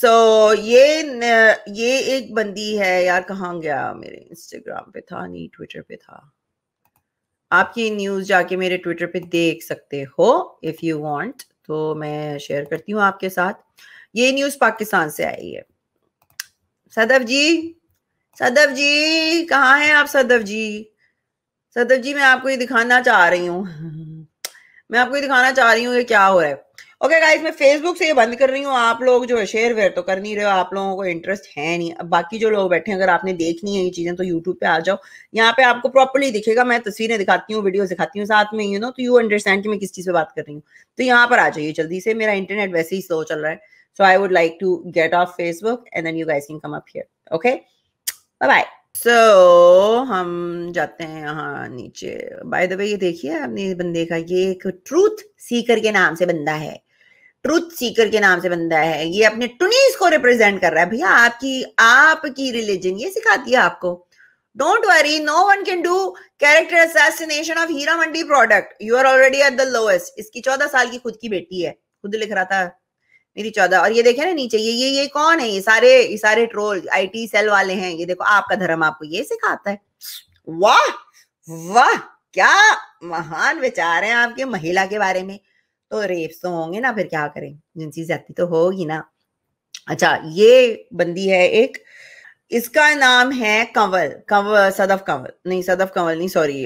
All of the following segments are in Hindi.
सो so, ये न, ये एक बंदी है यार कहाँ गया मेरे इंस्टाग्राम पे था नहीं ट्विटर पे था आप ये न्यूज जाके मेरे ट्विटर पे देख सकते हो इफ यू वांट तो मैं शेयर करती हूँ आपके साथ ये न्यूज पाकिस्तान से आई है सदफ जी सदफ जी कहाँ हैं आप सदफ जी सदफ जी मैं आपको ये दिखाना चाह रही हूँ मैं आपको ये दिखाना चाह रही हूँ ये क्या हो रहा है ओके okay गाइस मैं फेसबुक से ये बंद कर रही हूँ आप लोग जो है शेयर वेयर तो कर नहीं रहे हो आप लोगों को इंटरेस्ट है नहीं अब बाकी जो लोग बैठे हैं अगर आपने देखनी है ये चीजें तो यूट्यूब पे आ जाओ यहाँ पे आपको प्रॉपरली दिखेगा मैं तस्वीरें दिखाती हूँ वीडियो दिखाती हूँ साथ में यू नो तो यू अंडरस्टैंड कि मैं किस चीज पे बात कर रही हूँ तो यहाँ पर आ जाइए जल्दी से मेरा इंटरनेट वैसे ही स्लो चल रहा है so I would like to get off Facebook and then you guys can come up here okay bye bye so हम जाते हैं यहाँ नीचे बाय द वे ये देखिए आपने बंदे का ये एक ट्रूथ सीकर के नाम से बंदा है ट्रूथ सीकर के नाम से बंदा है ये अपने टुनीस को रिप्रेजेंट कर रहा है भैया आपकी आपकी रिलीजन ये सिखाती है आपको don't worry no one can do character assassination of Heera Mandi product you are already at the lowest इसकी चौदह साल की खुद की बेटी है खुद लिख रहा था मेरी चौदह और ये देखे ना नीचे ये ये ये कौन है ये सारे ये सारे ट्रोल आईटी सेल वाले हैं ये देखो आपका धर्म आपको ये सिखाता है वाह वाह क्या महान विचार है आपके महिला के बारे में तो रेप्स तो होंगे ना फिर क्या करें जिनसी ज्यादा तो होगी ना अच्छा ये बंदी है एक इसका नाम है कंवल कंवल सदफ कंवल नहीं सदफ कंवल नहीं सॉरी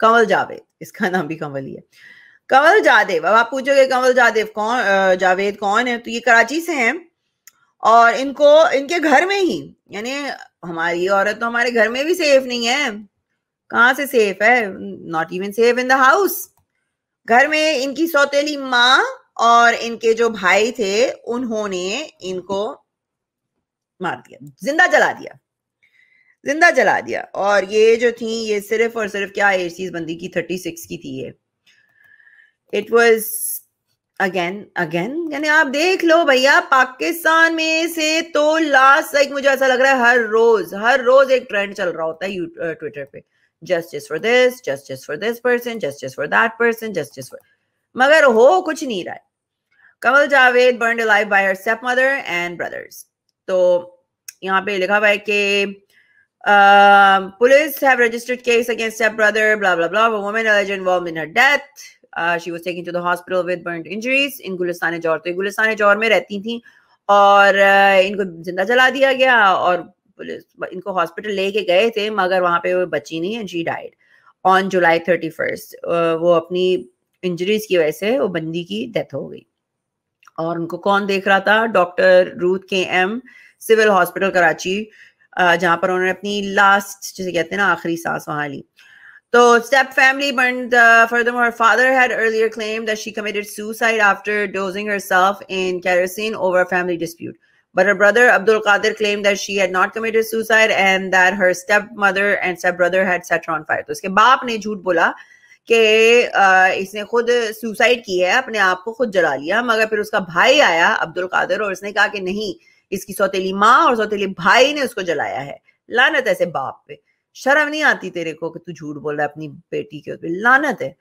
कंवल जावेद इसका नाम भी कंवल ही है कंवल जादेव अब आप पूछोगे कंवल जादेव कौन जावेद कौन है तो ये कराची से हैं और इनको इनके घर में ही यानी हमारी औरत तो हमारे घर में भी सेफ नहीं है कहाँ से सेफ है not even safe in the house घर में इनकी सौतेली माँ और इनके जो भाई थे उन्होंने इनको मार दिया जिंदा जला दिया जिंदा जला दिया और ये जो थी ये सिर्फ और सिर्फ क्या एसीज बंदी की थर्टी सिक्स की थी ये इट वॉज अगेन अगेन यानी आप देख लो भैया पाकिस्तान में से तो लास्ट लाइक मुझे ऐसा लग रहा है हर रोज हर रोज एक ट्रेंड चल रहा होता है ट्विटर पे justice for this justice for this person justice for that person justice for मगर हो कुछ नहीं रहा है Kamal Javed burn alive by her stepmother and brothers तो यहाँ पे लिखा हुआ police have registered case against stepbrother blah blah blah a woman alleged involved in her death uh, she was taken to the hospital with burnt injuries in Gulistan-e-Johar. गुलिस्तान जौहर तो गुलिस्तान जौहर में रहती थी और इनको जिंदा जला दिया गया और पुलिस इनको हॉस्पिटल लेके गए थे मगर वहां पे वो बची नहीं है she died on July thirty first वो अपनी इंजरीज की वजह से वो बंदी की डेथ हो गई और उनको कौन देख रहा था doctor Ruth K M civil hospital Karachi जहां पर उन्होंने अपनी लास्ट जिसे कहते हैं ना आखिरी सांस वहां ली तो step family burned. Uh, father her father had earlier claimed that she committed suicide after dosing herself in kerosene over But her brother Abdul Qadir claimed that she had not committed suicide and that her stepmother and stepbrother had set her on fire. तो इसके बाप ने झूठ बोला कि इसने खुद सुसाइड की है अपने आप को खुद जला लिया मगर फिर उसका भाई आया अब्दुल कादिर और उसने कहा कि नहीं इसकी सौतेली माँ और सौतेली भाई ने उसको जलाया है लानत ऐसे बाप पे शर्म नहीं आती तेरे को कि तू झूठ बोल रहा है अपनी बेटी के ऊपर लानत है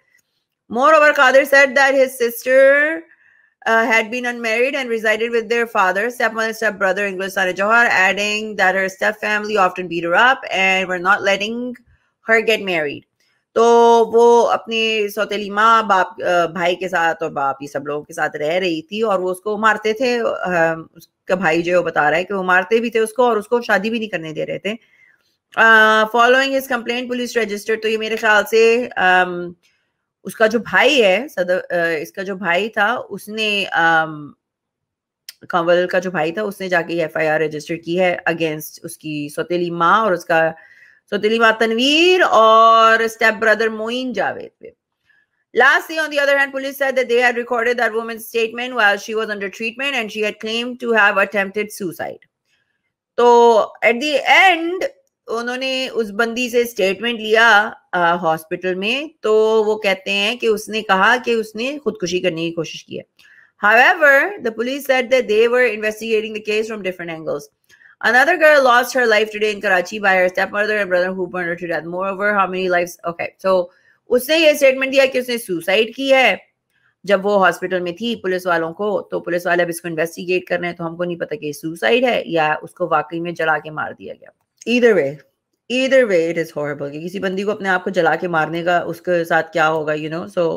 moreover Qadir said that his sister uh, had been unmarried and resided with their father, stepmother, stepbrother, and Glosana Johar, adding that her step family often beat her up and were not letting her get married. तो वो अपने सौतेली माँ बाप भाई के साथ और बाप ये सब लोगों के साथ रह रही थी और वो उसको मारते थे उसका भाई जो है वो बता रहा है कि वो मारते भी थे उसको और उसको शादी भी नहीं करने दे रहे थे following his complaint police registered तो ये मेरे ख्याल से uh, उसका जो भाई है सद, इसका जो भाई था उसने कंवल का जो भाई था उसने जाके एफ आई आर रजिस्टर की है अगेंस्ट उसकी सौतेली माँ और उसका सौतेली माँ तनवीर और स्टेप ब्रदर मोइन जावेद पे Lastly, on the other hand, police said that they had recorded that woman's statement while she was under treatment and she had claimed to have attempted suicide. So at the end, उन्होंने उस बंदी से स्टेटमेंट लिया हॉस्पिटल में तो वो कहते हैं कि उसने कहा कि उसने खुदकुशी करने की कोशिश की है However, the police said that they were investigating the case from different angles. Another girl lost her life today in Karachi by her stepmother and brother who burned her to death. Moreover, how many lives? Okay, so उसने ये स्टेटमेंट दिया कि उसने सुसाइड की है जब वो हॉस्पिटल में थी पुलिस वालों को तो पुलिस वाले अब इसको इन्वेस्टिगेट कर रहे हैं तो हमको नहीं पता कि सुसाइड है या उसको वाकई में जला के मार दिया गया either way either way it is horrible कि किसी बंदी को अपने आप को जला के मारने का उसके साथ क्या होगा you know so